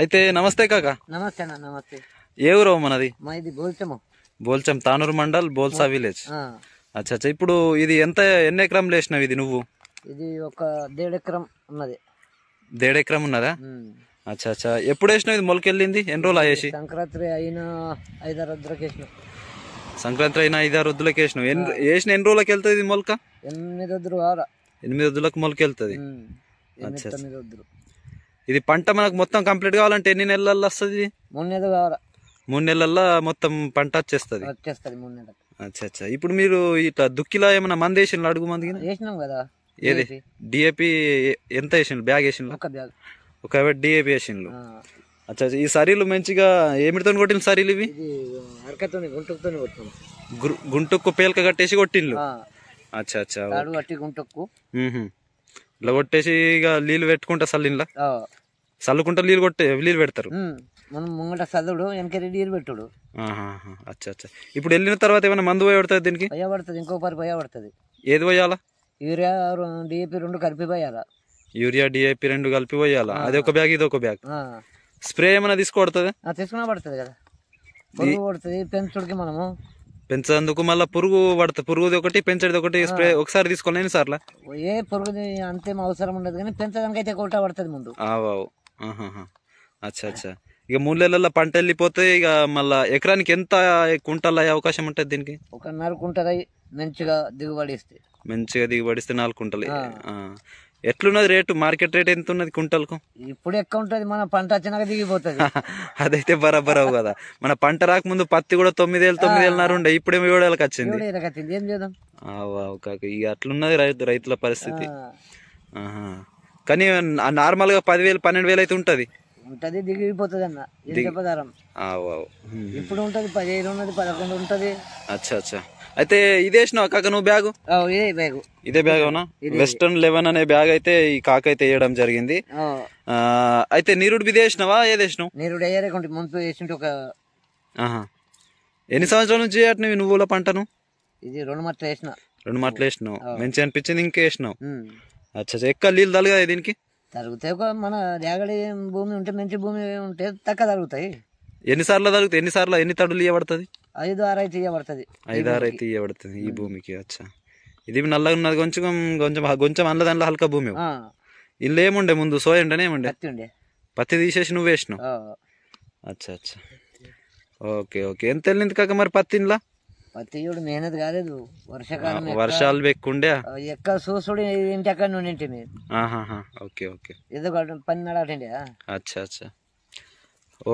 అయితే నమస్తే కాక నమస్తే నమస్తే ఏ ఊరు మనది ఇది బోల్చము బోల్చం తానూరు మండల్ బోల్సా విలేజ్ అచ్చా అచ్చా ఇప్పుడు ఇది ఎంత ఎన్ని ఎకరం లేసినావు ఇది నువ్వు ఇది ఒక ఎకరం ఉన్నది దేడెకరం ఉన్నదా అచ్చా అచ్చా ఎప్పుడు వేసినావు ఇది మొలకెళ్ళింది ఎన్ని రోజులు అయ్యేసి సంక్రాంతి అయిన ఐదారు వద్దులకు వేసినావు సంక్రాంతి అయిన ఐదారు వద్దులకు వేసినావు ఎన్ని వేసిన ఎన్ని రోజులకు వెళ్తుంది ఇది మొలక ఎనిమిది వద్దులు ఎనిమిది వద్దులకు మొలకెళ్తుంది అచ్చా ఇది పంట మనకు మొత్తం కంప్లీట్ కావాలంటే ఎన్ని నెలల్లో వస్తుంది మూడు నెలలు కావాలి మూడు నెలల్లో మొత్తం పంట వచ్చేస్తుంది వచ్చేస్తుంది మూడు నెలలు అచ్చా అచ్చా ఇప్పుడు మీరు ఇట్లా దుక్కిలా ఏమైనా మంది వేసిన అడుగు మంది వేసినాం కదా ఏది డిఏపి ఎంత వేసిండు బ్యాగ్ వేసిండు ఒక బ్యాగ్ ఒక డిఏపి అచ్చా ఈ సరీలు మంచిగా ఏమిటితో కొట్టిన సరీలు ఇవి అరకతో గుంటుకుతో కొట్టినాం గుంటుక్కు పేలక కట్టేసి కొట్టిండ్లు అచ్చా అచ్చా గుంటుక్కు ఇలా కొట్టేసి ఇక నీళ్ళు పెట్టుకుంటా చల్లి చల్లుకుంటా నీళ్ళు కొట్టే నీళ్ళు పెడతారు మనం ముంగట చదువుడు వెనక నీళ్ళు పెట్టుడు అచ్చా అచ్చా ఇప్పుడు వెళ్ళిన తర్వాత ఏమైనా మందు పోయి పడుతుంది దీనికి పోయబడుతుంది ఇంకో పరి పడుతుంది ఏది పోయాలా యూరియా డిఏపి రెండు కలిపి పోయాలా యూరియా డిఏపి రెండు కలిపి పోయాలా అది ఒక బ్యాగ్ ఇది ఒక బ్యాగ్ స్ప్రే ఏమైనా తీసుకోబడుతుంది తీసుకున్నా పడుతుంది కదా పెంచుడికి మనము పెంచేందుకు మళ్ళీ పురుగు పడుతుంది పురుగుది ఒకటి పెంచేది ఒకటి స్ప్రే ఒకసారి తీసుకోలేని సార్ ఏ పురుగు అంతే అవసరం ఉండదు కానీ పెంచడానికి అయితే కొట్ట పడుతుంది ముందు అచ్చా అచ్చా ఇక మూలెళ్ళ పంట వెళ్ళిపోతే ఇక మళ్ళా ఎకరానికి ఎంత కుంటల్ అయ్యే అవకాశం ఉంటుంది దీనికి ఒక నాలుగు కుంటలు మంచిగా దిగుబడి ఇస్తే మంచిగా దిగుబడిస్తే నాలుగు కుంటలు ఎట్లున్నది రేటు మార్కెట్ రేట్ ఎంత ఉన్నది కుంటలకు ఇప్పుడు ఎక్కువ ఉంటుంది మన పంట వచ్చినాక దిగిపోతుంది అదైతే బరాబర్ అవు కదా మన పంట రాకముందు పత్తి కూడా తొమ్మిది వేలు తొమ్మిది వేలున్నర ఉండే ఇప్పుడు ఏమి ఏడేళ్ళకి వచ్చింది ఏం చేద్దాం ఇక అట్లున్నది రైతు రైతుల పరిస్థితి కానీ నార్మల్గా పదివేలు పన్నెండు వేలు అయితే ఉంటుంది ఉంటది దిగిపోతుంది అన్న ఇసుకపదారం ఇప్పుడు ఉంటది పదిహేను ఉన్నది పదకొండు ఉంటది అచ్చా అచ్చా అయితే ఇది వేసినావు కాక నువ్వు బ్యాగు ఇదే బ్యాగ్ ఇదే బ్యాగ్ అవునా వెస్టర్న్ లెవెన్ అనే బ్యాగ్ అయితే ఈ కాక అయితే వేయడం జరిగింది అయితే నీరుడు ఇది వేసినావా ఏది వేసినావు నిరుడు అయ్యారు ముందు వేసింటే ఒక ఎన్ని సంవత్సరాల నుంచి చేయట్లేవి నువ్వుల పంటను ఇది రెండు మట్లు వేసిన రెండు మట్లు వేసినావు మంచి అనిపించింది ఇంకా వేసినావు అచ్చా ఎక్క నీళ్ళు తలగా దీనికి తరుగుతాయి ఒక మన రేగడి భూమి ఉంటే మంచి భూమి ఉంటే తక్కువ తరుగుతాయి ఎన్నిసార్లు తరుగుతాయి ఎన్నిసార్లు ఎన్ని తడులు ఇవ్వబడుతుంది ఐదు ఆరు అయితే ఇవ్వబడుతుంది ఐదు ఆరు అయితే ఇవ్వబడుతుంది ఈ భూమికి అచ్చా ఇది నల్లగా ఉన్నది కొంచెం కొంచెం కొంచెం అన్న దాంట్లో హల్కా భూమి ఇల్లు ఏముండే ముందు సోయ ఉండే ఉండే పత్తి తీసేసి నువ్వు వేసినావు అచ్చా అచ్చా ఓకే ఓకే ఎంత వెళ్ళింది కాక మరి పత్తి ఇంట్లో పత్తి చూడు మేనేది కాలేదు వర్షాకాలం వర్షాలు పెక్కుండే ఎక్క సూసుడు ఇంటి అక్కడ నుండి ఇంటి మీద ఓకే ఓకే ఏదో పని నడవటండి అచ్చా అచ్చా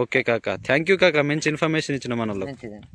ఓకే కాకా థ్యాంక్ యూ కాకా మంచి ఇన్ఫర్మేషన్ ఇచ్చిన మనలో